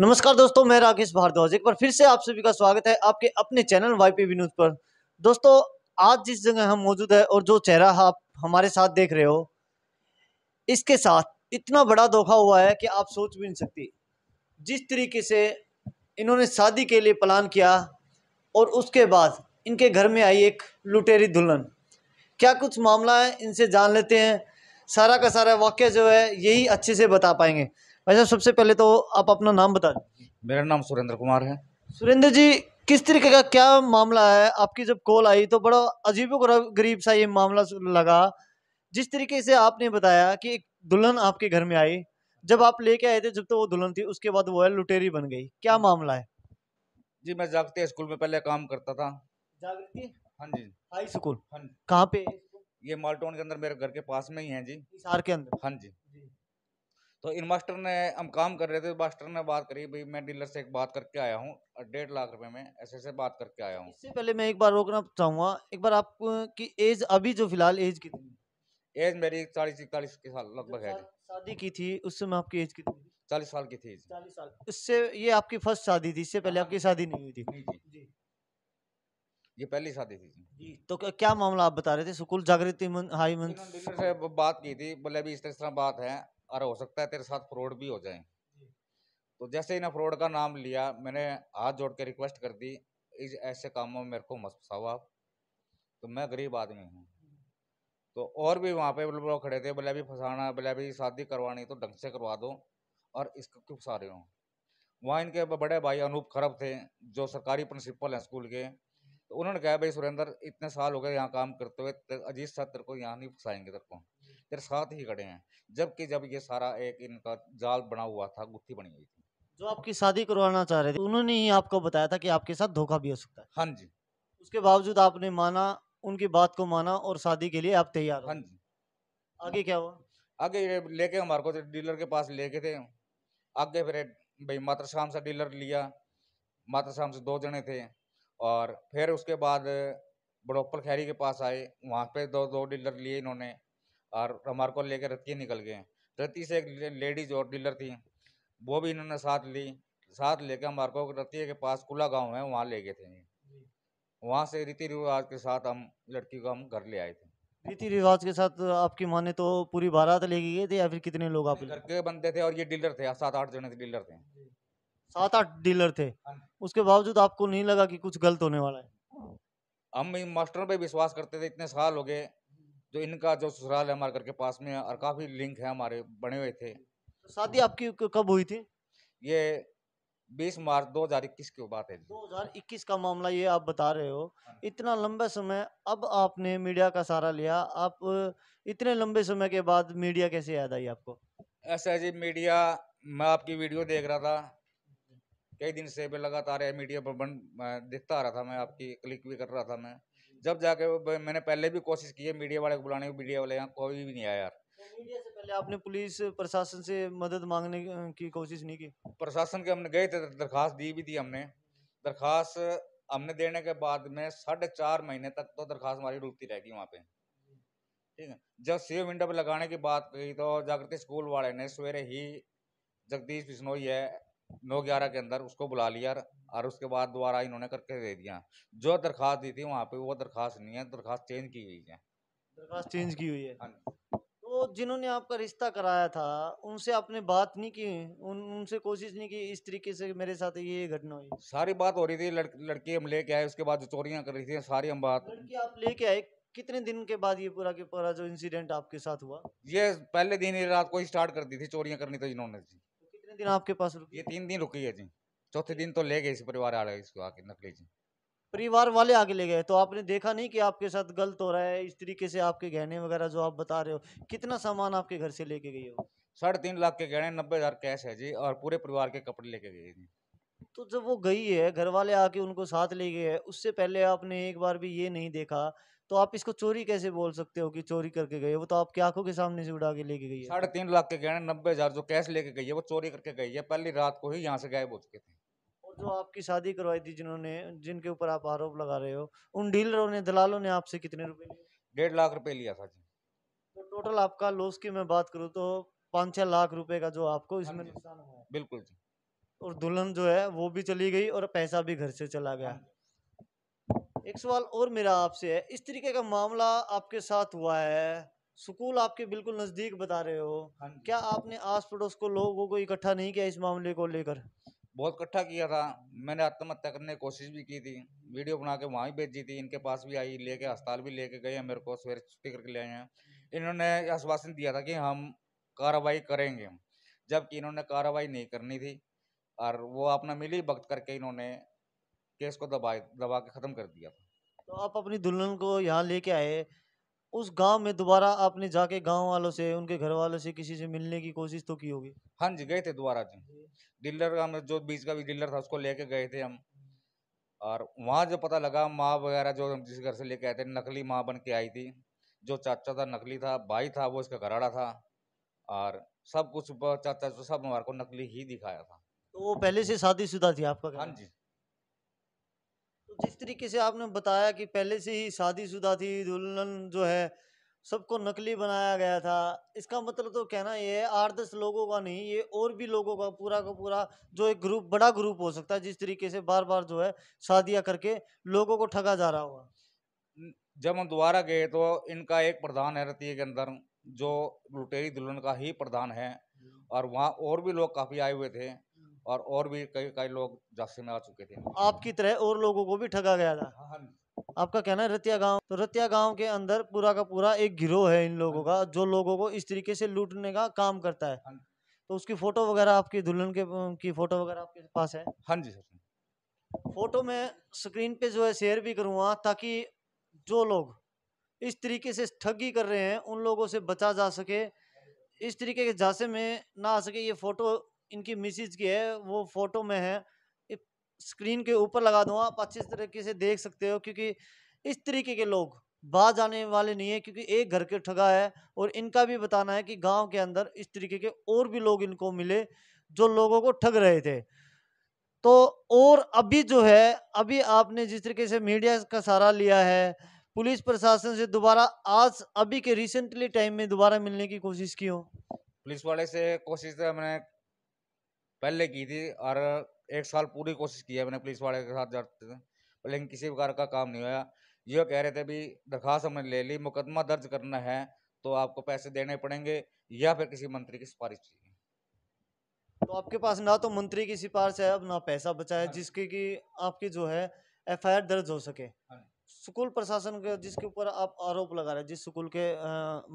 नमस्कार दोस्तों मैं राकेश भारद्वाज एक बार फिर से आप सभी का स्वागत है आपके अपने चैनल वाई पी न्यूज पर दोस्तों आज जिस जगह हम मौजूद है और जो चेहरा आप हमारे साथ देख रहे हो इसके साथ इतना बड़ा धोखा हुआ है कि आप सोच भी नहीं सकती जिस तरीके से इन्होंने शादी के लिए प्लान किया और उसके बाद इनके घर में आई एक लुटेरी दुल्हन क्या कुछ मामला है इनसे जान लेते हैं सारा का सारा वाक्य जो है यही अच्छे से बता पाएंगे वैसे सबसे पहले तो आप अपना नाम बता दें मेरा नाम सुरेंद्र कुमार है सुरेंद्र जी किस तरीके का क्या मामला है आपकी जब कॉल आई तो बड़ा अजीब गरीब सा ये मामला लगा जिस तरीके से आपने बताया कि एक दुल्हन आपके घर में आई जब आप लेके आए थे जब तो वो दुल्हन थी उसके बाद वो है लुटेरी बन गई क्या मामला है जी मैं जागते स्कूल में पहले काम करता था जागृति हाँ जी हाई स्कूल हाँ कहाँ पे ये मालटोन के अंदर मेरे घर के पास में ही है जी हिसार के अंदर हाँ जी तो इन मास्टर ने हम काम कर रहे थे मास्टर ने बात करी भाई मैं डीलर से एक बात करके आया हूँ डेढ़ लाख रुपए में ऐसे ऐसे बात करके आया हूँ इससे पहले मैं एक बार रोकना चाहूंगा एक बार आपकी एज अभी जो फिलहाल एज कितनी एज मेरी चालीस इकतालीस के साल लगभग है शादी की थी उस समय आपकी एज कितनी चालीस साल की थी चालीस साल इससे ये आपकी फर्स्ट शादी थी इससे पहले हाँ, आपकी हाँ। शादी नहीं हुई थी ये पहली शादी थी जी तो क्या मामला आप बता रहे थे सुकुल जागृति हाई मन से बात की थी बोले अभी इस तरह बात है और हो सकता है तेरे साथ फ्रॉड भी हो जाए तो जैसे ही ना फ्रॉड का नाम लिया मैंने हाथ जोड़ के रिक्वेस्ट कर दी इस ऐसे कामों में मेरे को मत फंसाओ आप तो मैं गरीब आदमी हूँ तो और भी वहाँ पे बोले खड़े थे बोले अभी फंसाना बोले अभी शादी करवानी तो ढंग से करवा दो और इसको क्यों फंसा रहे हो वहाँ इनके बड़े भाई अनूप खरब थे जो सरकारी प्रिंसिपल हैं स्कूल के तो उन्होंने कहा भाई सुरेंद्र इतने साल हो गए यहाँ काम करते हुए अजीत साहब तेरे को यहाँ नहीं फंसाएंगे तेरे को तेरे साथ ही खड़े हैं जबकि जब ये सारा एक इनका जाल बना हुआ था गुत्थी बनी हुई थी जो आपकी शादी करवाना चाह रहे थे उन्होंने ही आपको बताया था कि आपके साथ धोखा भी हो सकता है हाँ जी उसके बावजूद आपने माना उनकी बात को माना और शादी के लिए आप तैयार हाँ जी आगे क्या हुआ आगे लेके हमारे को तो डीलर के पास लेके थे आगे फिर भाई मात्र शाम से डीलर लिया मात्र शाम से दो जने थे और फिर उसके बाद बड़ोपल खैरी के पास आए वहाँ पे दो दो डीलर लिए इन्होंने और हमारे को लेकर रतिये निकल गए रति से एक लेडीज और डीलर थी वो भी इन्होंने साथ ली साथ लेकर हमारे को रतिये के पास कुला गाँव है वहाँ ले गए थे वहाँ से रीति रिवाज के साथ हम लड़की को हम घर ले आए थे रीति रिवाज के साथ आपकी माने तो पूरी बारात ले गई थे या फिर कितने लोग आप घर के बंदे थे और ये डीलर थे सात आठ जने डीलर थे सात आठ डीलर थे हाँ। उसके बावजूद आपको नहीं लगा कि कुछ गलत होने वाला है हम मास्टर पे विश्वास करते थे इतने साल हो गए जो इनका जो ससुराल है हमारे घर के पास में और काफ़ी लिंक है हमारे बने हुए थे तो शादी आपकी कब हुई थी ये 20 मार्च 2021 की बात है 2021 का मामला ये आप बता रहे हो हाँ। इतना लंबे समय अब आपने मीडिया का सहारा लिया आप इतने लंबे समय के बाद मीडिया कैसे याद आई आपको ऐसा जी मीडिया मैं आपकी वीडियो देख रहा था कई दिन से लगातार मीडिया पर बन देखता आ रहा था मैं आपकी क्लिक भी कर रहा था मैं जब जाके मैंने पहले भी कोशिश की है मीडिया वाले को बुलाने की मीडिया वाले यहाँ कोई भी नहीं आया यार तो मीडिया से पहले आपने पुलिस प्रशासन से मदद मांगने की कोशिश नहीं की प्रशासन के हमने गए थे दरखास्त दी भी थी हमने दरखास्त हमने देने के बाद में साढ़े चार महीने तक तो दरखास्त हमारी रुकती रहेगी वहाँ पे ठीक है जब सी विंडो पर लगाने की बात कही तो जागृति स्कूल वाले ने सवेरे ही जगदीश बिश्नोई है नौ ग्यारह के अंदर उसको बुला लिया और उसके बाद दोबारा इन्होंने करके दे दिया जो दरखास्त दी थी वहाँ पे वो दरखास्त नहीं है दरखास्त चेंज की गई है दरखास्त चेंज की हुई है हाँ तो जिन्होंने आपका रिश्ता कराया था उनसे आपने बात नहीं की उन उनसे कोशिश नहीं की इस तरीके से मेरे साथ ये घटना हुई सारी बात हो रही थी लड़, लड़की हम लेके आए उसके बाद जो चोरियाँ कर रही थी सारी हम बात लड़की आप लेके आए कितने दिन के बाद ये पूरा के पूरा जो इंसिडेंट आपके साथ हुआ ये पहले दिन ही रात को ही स्टार्ट कर दी थी चोरियाँ करनी तो इन्होंने थी कितने दिन आपके पास रुकी ये तीन दिन रुकी है जी चौथे दिन तो ले गए इस परिवार आ इसको आके नकली जी परिवार वाले आगे ले गए तो आपने देखा नहीं कि आपके साथ गलत हो रहा है इस तरीके से आपके गहने वगैरह जो आप बता रहे हो कितना सामान आपके घर से लेके गई हो साढ़े तीन लाख के गहने नब्बे हजार कैश है जी और पूरे परिवार के कपड़े लेके गए जी तो जब वो गई है घर वाले आके उनको साथ ले गए उससे पहले आपने एक बार भी ये नहीं देखा तो आप इसको चोरी कैसे बोल सकते हो कि चोरी करके गए वो तो आपकी आंखों के सामने से उड़ा के लेके गई है साढ़े तीन लाख के गहने नब्बे हजार जो कैश लेके गई है वो चोरी करके गई है पहली रात को ही यहाँ से गायब हो चुके थे और जो आपकी शादी करवाई थी जिन्होंने जिनके ऊपर आप आरोप लगा रहे हो उन डीलरों ने दलालों ने आपसे कितने रुपए डेढ़ लाख रुपए लिया था जी तो टोटल आपका लॉस की मैं बात करूँ तो पाँच छह लाख रुपए का जो आपको हाँ इसमें नुकसान हुआ बिल्कुल जी और दुल्हन जो है वो भी चली गई और पैसा भी घर से चला गया हाँ एक सवाल और मेरा आपसे है इस तरीके का मामला आपके साथ हुआ है स्कूल आपके बिल्कुल नज़दीक बता रहे हो हाँ क्या आपने आस पड़ोस को लोगों को इकट्ठा नहीं किया इस मामले को लेकर बहुत इकट्ठा किया था मैंने आत्महत्या करने की कोशिश भी की थी वीडियो बना के वहाँ भी भेजी थी इनके पास भी आई लेके अस्पताल भी लेके गए हैं मेरे को सवेरे छुट्टी करके ले आए हैं इन्होंने आश्वासन दिया था कि हम कार्रवाई करेंगे जबकि इन्होंने कार्रवाई नहीं करनी थी और वो अपना मिली वक्त करके इन्होंने केस को दबा दबा के ख़त्म कर दिया था तो आप अपनी दुल्हन को यहाँ लेके आए उस गांव में दोबारा आपने जाके गांव वालों से उनके घर वालों से किसी से मिलने की कोशिश तो की होगी हाँ जी गए थे दोबारा जी डीलर का जो बीच का भी डीलर था उसको लेके गए थे हम और वहाँ जो पता लगा माँ वगैरह जो हम जिस घर से लेके आए थे नकली माँ बन के आई थी जो चाचा था नकली था भाई था वो इसका घराड़ा था और सब कुछ चाचा सब हमारे को नकली ही दिखाया था तो वो पहले से शादीशुदा थी आपका हाँ जी तो जिस तरीके से आपने बताया कि पहले से ही शादीशुदा थी दुल्हन जो है सबको नकली बनाया गया था इसका मतलब तो कहना ये है आठ दस लोगों का नहीं ये और भी लोगों का पूरा का पूरा जो एक ग्रुप बड़ा ग्रुप हो सकता है जिस तरीके से बार बार जो है शादियाँ करके लोगों को ठगा जा रहा हुआ जब हम दोबारा गए तो इनका एक प्रधान है रतीय के अंदर जो लुटेरी दुल्हन का ही प्रधान है हम्म। और वहाँ और भी लोग काफ़ी आए हुए थे और और भी कई कई लोग झांसी में आ चुके थे आपकी तरह और लोगों को भी ठगा गया था हाँ, हाँ आपका कहना है रतिया गांव तो रतिया गांव के अंदर पूरा का पूरा एक गिरोह है इन लोगों हाँ का जो लोगों को इस तरीके से लूटने का काम करता है हाँ तो उसकी फोटो वगैरह आपकी दुल्हन के की फोटो वगैरह आपके पास है हाँ जी सर फोटो में स्क्रीन पे जो है शेयर भी करूँगा ताकि जो लोग इस तरीके से ठगी कर रहे हैं उन लोगों से बचा जा सके इस तरीके के झांसे में ना आ सके ये फोटो इनकी मिसिज की है वो फोटो में है स्क्रीन के ऊपर लगा दूँ आप अच्छे तरीके से देख सकते हो क्योंकि इस तरीके के लोग बाहर जाने वाले नहीं है क्योंकि एक घर के ठगा है और इनका भी बताना है कि गांव के अंदर इस तरीके के और भी लोग इनको मिले जो लोगों को ठग रहे थे तो और अभी जो है अभी आपने जिस तरीके से मीडिया का सहारा लिया है पुलिस प्रशासन से दोबारा आज अभी के रिसेंटली टाइम में दोबारा मिलने की कोशिश की हो पुलिस वाले से कोशिश तो हमने पहले की थी और एक साल पूरी कोशिश की है मैंने पुलिस वाले के साथ जाते थे लेकिन किसी प्रकार का काम नहीं हुआ ये कह रहे थे भी दरखास्त हमने ले ली मुकदमा दर्ज करना है तो आपको पैसे देने पड़ेंगे या फिर किसी मंत्री की सिफारिश तो आपके पास ना तो मंत्री की सिफारिश है अब ना पैसा बचा है हाँ। जिसके की आपकी जो है एफ दर्ज हो सके हाँ स्कूल प्रशासन के जिसके ऊपर आप आरोप लगा रहे हैं जिस स्कूल के आ,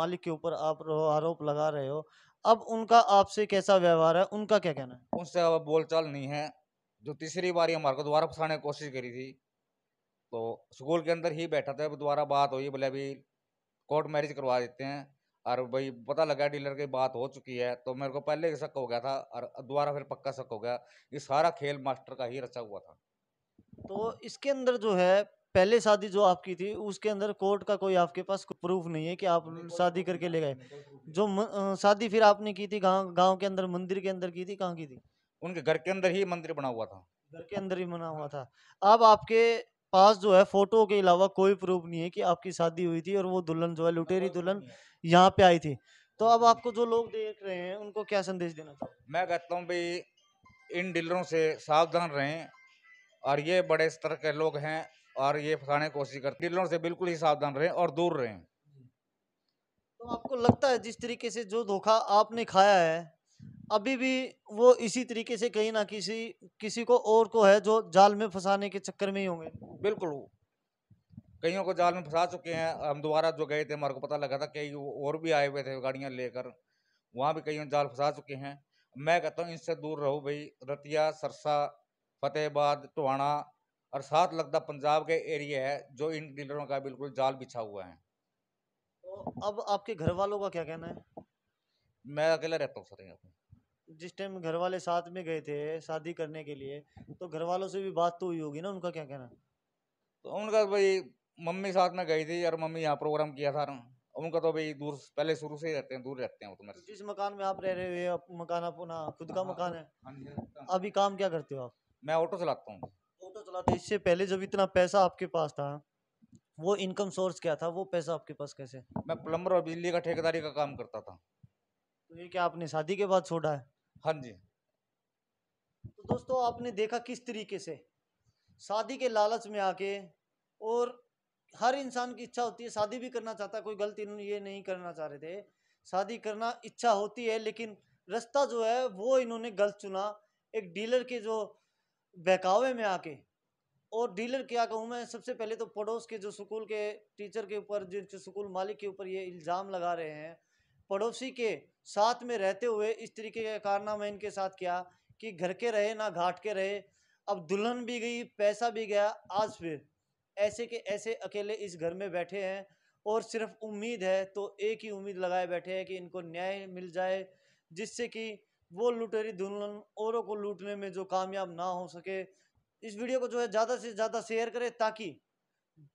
मालिक के ऊपर आप आरोप लगा रहे हो अब उनका आपसे कैसा व्यवहार है उनका क्या कहना है उनसे अब बोलचाल नहीं है जो तीसरी बार हमारे को दोबारा फंसाने की कोशिश करी थी तो स्कूल के अंदर ही बैठा था दोबारा बात हुई बोले अभी कोर्ट मैरिज करवा देते हैं और भाई पता लगा डीलर की बात हो चुकी है तो मेरे को पहले शक हो गया था और दोबारा फिर पक्का शक हो गया ये सारा खेल मास्टर का ही रचा हुआ था तो इसके अंदर जो है पहले शादी जो आपकी थी उसके अंदर कोर्ट का कोई आपके पास प्रूफ नहीं है कि आप शादी करके ले गए जो शादी फिर आपने की थी गांव गांव के अंदर मंदिर के अंदर की थी कहाँ की थी उनके घर के अंदर ही मंदिर बना हुआ था घर के अंदर ही बना हुआ था अब आपके पास जो है फोटो के अलावा कोई प्रूफ नहीं है कि आपकी शादी हुई थी और वो दुल्हन जो है लुटेरी दुल्हन यहाँ पे आई थी तो अब आपको जो लोग देख रहे हैं उनको क्या संदेश देना था मैं कहता हूँ भाई इन डीलरों से सावधान रहें और ये बड़े स्तर के लोग हैं और ये फंसाने की कोशिश करते हैं से बिल्कुल ही सावधान रहें और दूर रहें तो आपको लगता है जिस तरीके से जो धोखा आपने खाया है अभी भी वो इसी तरीके से कहीं ना किसी किसी को और को है जो जाल में फंसाने के चक्कर में ही होंगे बिल्कुल कईयों को जाल में फंसा चुके हैं हम दोबारा जो गए थे हमारे को पता लगा था कई और भी आए हुए थे गाड़ियाँ लेकर वहाँ भी कईयों जाल फंसा चुके हैं मैं कहता हूँ इनसे दूर रहो भाई रतिया सरसा फतेहबाद टोहाना और साथ लगता पंजाब के एरिया है जो इन डीलरों का बिल्कुल जाल बिछा हुआ है तो अब आपके घर वालों का क्या कहना है मैं अकेला रहता हूँ सर यहाँ पे जिस टाइम घर वाले साथ में गए थे शादी करने के लिए तो घर वालों से भी बात तो हुई होगी ना उनका क्या कहना तो उनका भाई मम्मी साथ में गई थी और मम्मी यहाँ प्रोग्राम किया था उनका तो भाई दूर पहले शुरू से ही रहते हैं दूर रहते हैं वो तो मेरे जिस मकान में आप रह रहे हुए मकान अपना खुद का हाँ, मकान है हाँ हाँ अभी काम क्या करते हो आप मैं ऑटो चलाता हूँ था इससे पहले जब इतना पैसा आपके पास था वो इनकम सोर्स क्या था वो पैसा आपके पास कैसे मैं प्लम्बर और बिजली का ठेकेदारी का काम करता था तो ये क्या आपने शादी के बाद छोड़ा है हाँ जी तो दोस्तों आपने देखा किस तरीके से शादी के लालच में आके और हर इंसान की इच्छा होती है शादी भी करना चाहता कोई गलती ये नहीं करना चाह रहे थे शादी करना इच्छा होती है लेकिन रास्ता जो है वो इन्होंने गलत चुना एक डीलर के जो बहकावे में आके और डीलर क्या कहूँ मैं सबसे पहले तो पड़ोस के जो स्कूल के टीचर के ऊपर जो स्कूल मालिक के ऊपर ये इल्ज़ाम लगा रहे हैं पड़ोसी के साथ में रहते हुए इस तरीके का कारनामा इनके साथ किया कि घर के रहे ना घाट के रहे अब दुल्हन भी गई पैसा भी गया आज फिर ऐसे के ऐसे अकेले इस घर में बैठे हैं और सिर्फ उम्मीद है तो एक ही उम्मीद लगाए बैठे हैं कि इनको न्याय मिल जाए जिससे कि वो लुटेरी दुल्हन औरों को लूटने में जो कामयाब ना हो सके इस वीडियो को जो है ज़्यादा से ज़्यादा शेयर करें ताकि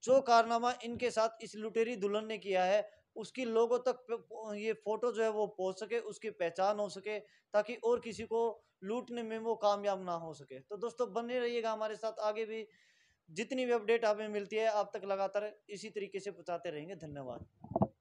जो कारनामा इनके साथ इस लुटेरी दुल्हन ने किया है उसकी लोगों तक ये फ़ोटो जो है वो पहुंच सके उसकी पहचान हो सके ताकि और किसी को लूटने में वो कामयाब ना हो सके तो दोस्तों बने रहिएगा हमारे साथ आगे भी जितनी भी अपडेट हमें मिलती है आप तक लगातार इसी तरीके से पहुँचाते रहेंगे धन्यवाद